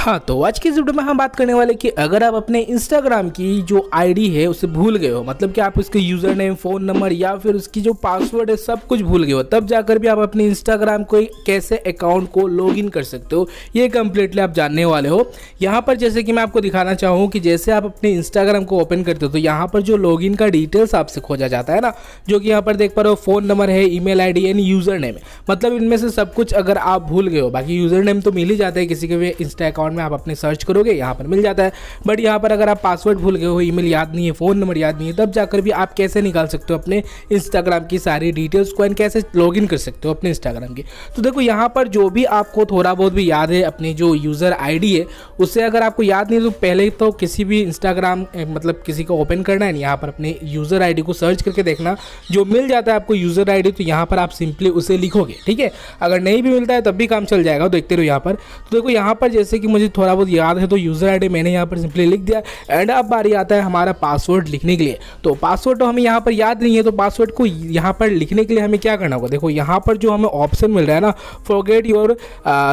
हाँ तो आज की वीडियो में हम बात करने वाले कि अगर आप अपने इंस्टाग्राम की जो आईडी है उसे भूल गए हो मतलब कि आप उसके यूज़र नेम फ़ोन नंबर या फिर उसकी जो पासवर्ड है सब कुछ भूल गए हो तब जाकर भी आप अपने इंस्टाग्राम को कैसे अकाउंट को लॉगिन कर सकते हो ये कम्प्लीटली आप जानने वाले हो यहाँ पर जैसे कि मैं आपको दिखाना चाहूँ कि जैसे आप अपने इंस्टाग्राम को ओपन करते हो तो यहाँ पर जो इन का डिटेल्स आपसे खोजा जाता है ना जो कि यहाँ पर देख पा रहे हो फ़ोन नंबर है email and user name मतलब इनमें से सब कुछ अगर आप भूल गए हो बाकी यूज़र नेम तो मिल ही जाता है किसी के भी इंस्टा अकाउंट अकाउंट में आप अपने सर्च करोगे यहाँ पर मिल जाता है बट यहाँ पर अगर आप पासवर्ड भूल गए हो ईमेल याद नहीं है फ़ोन नंबर याद नहीं है तब जाकर भी आप कैसे निकाल सकते हो अपने इंस्टाग्राम की सारी डिटेल्स को एंड कैसे लॉग कर सकते हो अपने इंस्टाग्राम की तो देखो यहाँ पर जो भी आपको थोड़ा बहुत भी याद है अपनी जो यूज़र आई है उससे अगर आपको याद नहीं तो पहले तो किसी भी इंस्टाग्राम मतलब किसी को ओपन करना है यहाँ पर अपने यूज़र आई को सर्च करके देखना जो मिल जाता है आपको यूज़र आई तो यहाँ पर आप सिंपली उसे लिखोगे ठीक है अगर नहीं भी मिलता है तब भी काम चल जाएगा देखते रहो यहाँ पर तो देखो यहाँ पर जैसे कि मुझे मुझे थोड़ा बहुत याद है तो यूज़र आईडी मैंने यहाँ पर सिंपली लिख दिया एंड अब बारी आता है हमारा पासवर्ड लिखने के लिए तो पासवर्ड तो हमें यहाँ पर याद नहीं है तो पासवर्ड को यहाँ पर लिखने के लिए हमें क्या करना होगा देखो यहाँ पर जो हमें ऑप्शन मिल रहा है ना forget your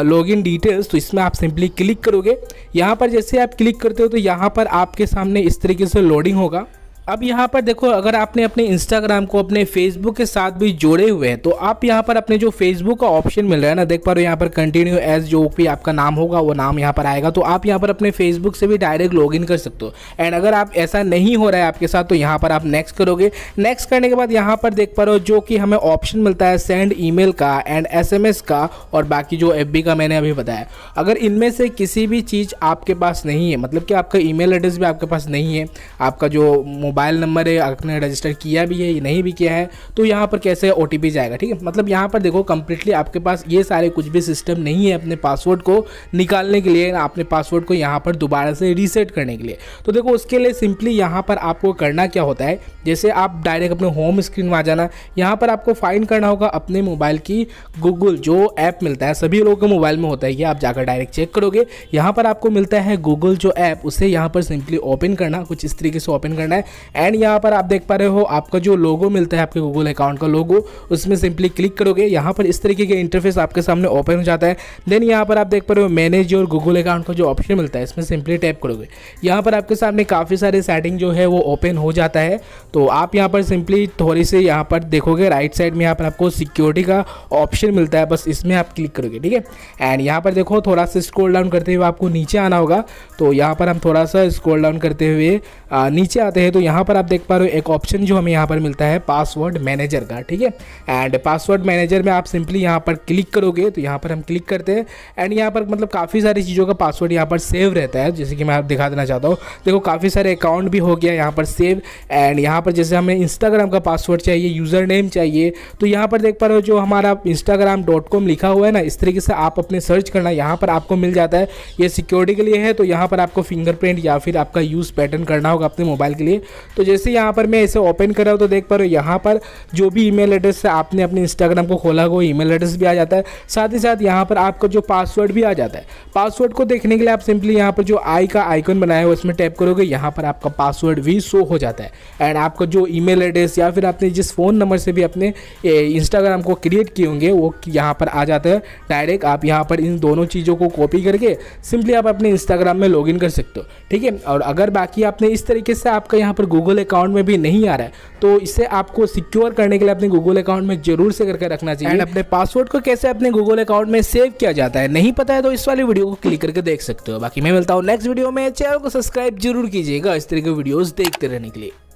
log in details तो इसमें आप सिंपली क्लिक करोगे यहाँ पर जैसे आप क्लिक करते हो तो यहाँ पर आपके सामने इस तरीके से लोडिंग होगा अब यहाँ पर देखो अगर आपने अपने इंस्टाग्राम को अपने फेसबुक के साथ भी जोड़े हुए हैं तो आप यहाँ पर अपने जो फेसबुक का ऑप्शन मिल रहा है ना देख पा रहे हो यहाँ पर कंटिन्यू एज जो भी आपका नाम होगा वो नाम यहाँ पर आएगा तो आप यहाँ पर अपने फेसबुक से भी डायरेक्ट लॉग इन कर सकते हो एंड अगर आप ऐसा नहीं हो रहा है आपके साथ तो यहाँ पर आप नेक्स्ट करोगे नेक्स्ट करने के बाद यहाँ पर देख पा रहे हो जो कि हमें ऑप्शन मिलता है सेंड ई का एंड एस का और बाकी जो एफ का मैंने अभी बताया अगर इनमें से किसी भी चीज़ आपके पास नहीं है मतलब कि आपका ई मेल एड्रेस भी आपके पास नहीं है आपका जो मोबाइल नंबर है आपने रजिस्टर किया भी है नहीं भी किया है तो यहाँ पर कैसे ओ जाएगा ठीक है मतलब यहाँ पर देखो कम्प्लीटली आपके पास ये सारे कुछ भी सिस्टम नहीं है अपने पासवर्ड को निकालने के लिए अपने पासवर्ड को यहाँ पर दोबारा से रीसेट करने के लिए तो देखो उसके लिए सिंपली यहाँ पर आपको करना क्या होता है जैसे आप डायरेक्ट अपने होम स्क्रीन में आ जाना यहाँ पर आपको फाइन करना होगा अपने मोबाइल की गूगल जो ऐप मिलता है सभी लोगों के मोबाइल में होता है ये आप जाकर डायरेक्ट चेक करोगे यहाँ पर आपको मिलता है गूगल जो ऐप उसे यहाँ पर सिंपली ओपन करना कुछ इस तरीके से ओपन करना है एंड यहाँ पर आप देख पा रहे हो आपका जो लोगो मिलता है आपके गूगल अकाउंट का लोगो उसमें सिंपली क्लिक करोगे यहाँ पर इस तरीके के इंटरफेस आपके सामने ओपन हो जाता है देन यहाँ पर आप देख पा रहे हो मैनेज और गूगल अकाउंट का जो ऑप्शन मिलता है इसमें सिंपली टैप करोगे यहाँ पर आपके सामने काफ़ी सारे सेटिंग जो है वो ओपन हो जाता है तो आप यहाँ पर सिंपली थोड़ी से यहाँ पर देखोगे राइट साइड में यहाँ पर आपको सिक्योरिटी का ऑप्शन मिलता है बस इसमें आप क्लिक करोगे ठीक है एंड यहाँ पर देखो थोड़ा सा स्क्रोल डाउन करते हुए आपको नीचे आना होगा तो यहाँ पर हम थोड़ा सा स्क्रोल डाउन करते हुए नीचे आते हैं तो यहाँ यहाँ पर आप देख पा रहे हो एक ऑप्शन जो हमें यहाँ पर मिलता है पासवर्ड मैनेजर का ठीक है एंड पासवर्ड मैनेजर में आप सिंपली यहाँ पर क्लिक करोगे तो यहाँ पर हम क्लिक करते हैं एंड यहाँ पर मतलब काफ़ी सारी चीज़ों का पासवर्ड यहाँ पर सेव रहता है जैसे कि मैं आप दिखा देना चाहता हूँ देखो काफ़ी सारे अकाउंट भी हो गया यहाँ पर सेव एंड यहाँ पर जैसे हमें इंस्टाग्राम का पासवर्ड चाहिए यूज़र नेम चाहिए तो यहाँ पर देख पा रहे हो जो हमारा इंस्टाग्राम डॉट कॉम लिखा हुआ है ना इस तरीके से आप अपने सर्च करना यहाँ पर आपको मिल जाता है ये सिक्योरिटी के लिए है तो यहाँ पर आपको फिंगरप्रिंट या फिर आपका यूज़ पैटर्न करना होगा अपने मोबाइल के लिए तो जैसे यहाँ पर मैं इसे ओपन कर रहा हूँ तो देख पा रहे हो यहाँ पर जो भी ईमेल एड्रेस है आपने अपने इंस्टाग्राम को खोला वो ईमेल एड्रेस भी आ जाता है साथ ही साथ यहाँ पर आपका जो पासवर्ड भी आ जाता है पासवर्ड को देखने के लिए आप सिंपली यहाँ पर जो आई का आइकन बनाया हुआ उसमें टैप करोगे यहाँ पर आपका पासवर्ड भी शो हो जाता है एंड आपका जो मेल एड्रेस या फिर आपने जिस फ़ोन नंबर से भी अपने इंस्टाग्राम को क्रिएट किए होंगे वो यहाँ पर आ जाता है डायरेक्ट आप यहाँ पर इन दोनों चीज़ों को कॉपी करके सिंपली आप अपने इंस्टाग्राम में इन कर सकते हो ठीक है और अगर बाकी आपने इस तरीके से आपका यहाँ पर गूगल अकाउंट में भी नहीं आ रहा है तो इसे आपको सिक्योर करने के लिए अपने गूगल अकाउंट में जरूर से करके रखना चाहिए एंड अपने पासवर्ड को कैसे अपने गूगल अकाउंट में सेव किया जाता है नहीं पता है तो इस वाली वीडियो को क्लिक करके देख सकते हो बाकी मैं मिलता हूँ नेक्स्ट वीडियो में चैनल को सब्सक्राइब जरूर कीजिएगा इस तरह के वीडियोज़ देखते रहने के लिए